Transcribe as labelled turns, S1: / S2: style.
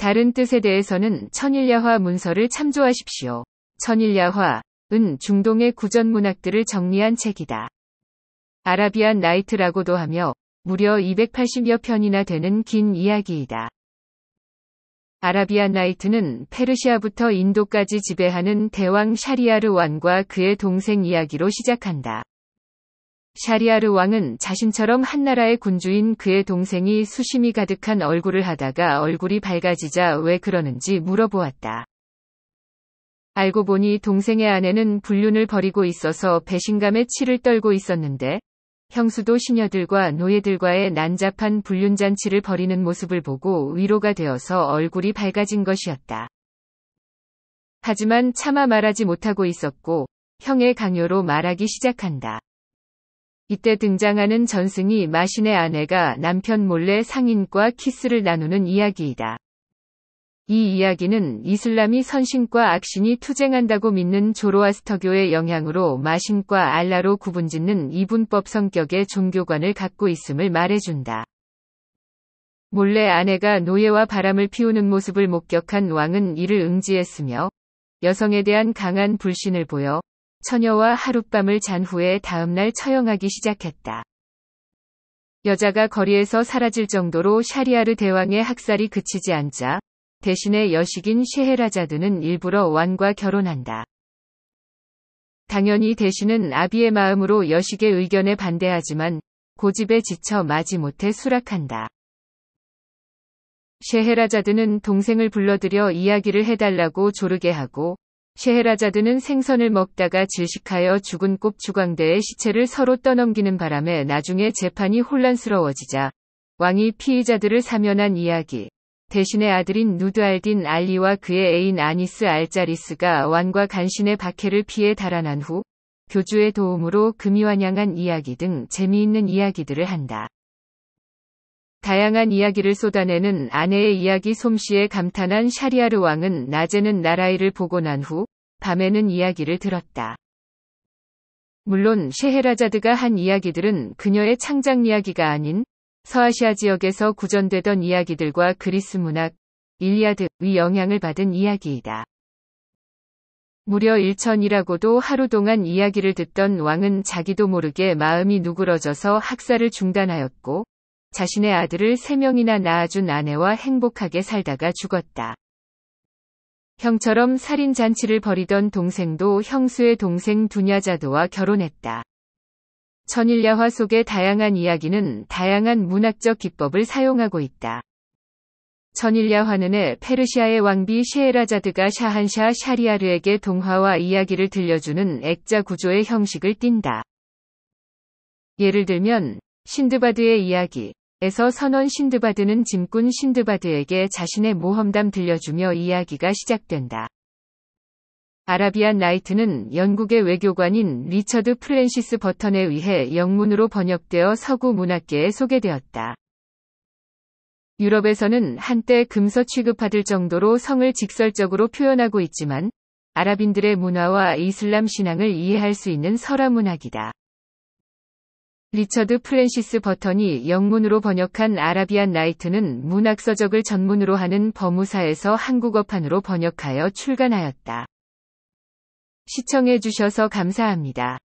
S1: 다른 뜻에 대해서는 천일야화 문서를 참조하십시오. 천일야화은 중동의 구전 문학들을 정리한 책이다. 아라비안 나이트라고도 하며 무려 280여 편이나 되는 긴 이야기이다. 아라비안 나이트는 페르시아부터 인도까지 지배하는 대왕 샤리아르 왕과 그의 동생 이야기로 시작한다. 샤리아르 왕은 자신처럼 한나라의 군주인 그의 동생이 수심이 가득한 얼굴을 하다가 얼굴이 밝아지자 왜 그러는지 물어보았다. 알고 보니 동생의 아내는 불륜을 벌이고 있어서 배신감에 치를 떨고 있었는데 형수도 시녀들과 노예들과의 난잡한 불륜잔치를 벌이는 모습을 보고 위로가 되어서 얼굴이 밝아진 것이었다. 하지만 차마 말하지 못하고 있었고 형의 강요로 말하기 시작한다. 이때 등장하는 전승이 마신의 아내가 남편 몰래 상인과 키스를 나누는 이야기이다. 이 이야기는 이슬람이 선신과 악신이 투쟁한다고 믿는 조로아스터교의 영향으로 마신과 알라로 구분짓는 이분법 성격의 종교관을 갖고 있음을 말해준다. 몰래 아내가 노예와 바람을 피우는 모습을 목격한 왕은 이를 응지했으며 여성에 대한 강한 불신을 보여 처녀와 하룻밤을 잔 후에 다음날 처형하기 시작했다. 여자가 거리에서 사라질 정도로 샤리아르 대왕의 학살이 그치지 않자 대신에 여식인 쉐헤라자드는 일부러 왕과 결혼한다. 당연히 대신은 아비의 마음으로 여식의 의견에 반대하지만 고집에 지쳐 마지못해 수락한다. 쉐헤라자드는 동생을 불러들여 이야기를 해달라고 조르게 하고 쉐헤라자드는 생선을 먹다가 질식하여 죽은 꼽 주광대의 시체를 서로 떠넘기는 바람에 나중에 재판이 혼란스러워지자 왕이 피의자들을 사면한 이야기. 대신에 아들인 누드 알딘 알리와 그의 애인 아니스 알짜리스가 왕과 간신의 박해를 피해 달아난 후 교주의 도움으로 금이환양한 이야기 등 재미있는 이야기들을 한다. 다양한 이야기를 쏟아내는 아내의 이야기 솜씨에 감탄한 샤리아르 왕은 낮에는 나라이를 보고 난후 밤에는 이야기를 들었다. 물론 쉐헤라자드가한 이야기들은 그녀의 창작 이야기가 아닌 서아시아 지역에서 구전되던 이야기들과 그리스 문학, 일리아드의 영향을 받은 이야기이다. 무려 일천이라고도 하루 동안 이야기를 듣던 왕은 자기도 모르게 마음이 누그러져서 학살을 중단하였고 자신의 아들을 세 명이나 낳아준 아내와 행복하게 살다가 죽었다. 형처럼 살인잔치를 벌이던 동생도 형수의 동생 두냐자도와 결혼했다. 천일야화 속의 다양한 이야기는 다양한 문학적 기법을 사용하고 있다. 천일야화는 페르시아의 왕비 셰에라자드가 샤한샤 샤리아르에게 동화와 이야기를 들려주는 액자 구조의 형식을 띈다. 예를 들면 신드바드의 이야기, 에서 선원 신드바드는 짐꾼 신드바드에게 자신의 모험담 들려주며 이야기가 시작된다. 아라비안 나이트는 영국의 외교관인 리처드 프랜시스 버턴에 의해 영문으로 번역되어 서구 문학계에 소개되었다. 유럽에서는 한때 금서 취급받을 정도로 성을 직설적으로 표현하고 있지만 아랍인들의 문화와 이슬람 신앙을 이해할 수 있는 설화 문학이다. 리처드 프랜시스 버턴이 영문으로 번역한 아라비안 나이트는 문학서적을 전문으로 하는 법무사에서 한국어판으로 번역하여 출간하였다. 시청해주셔서 감사합니다.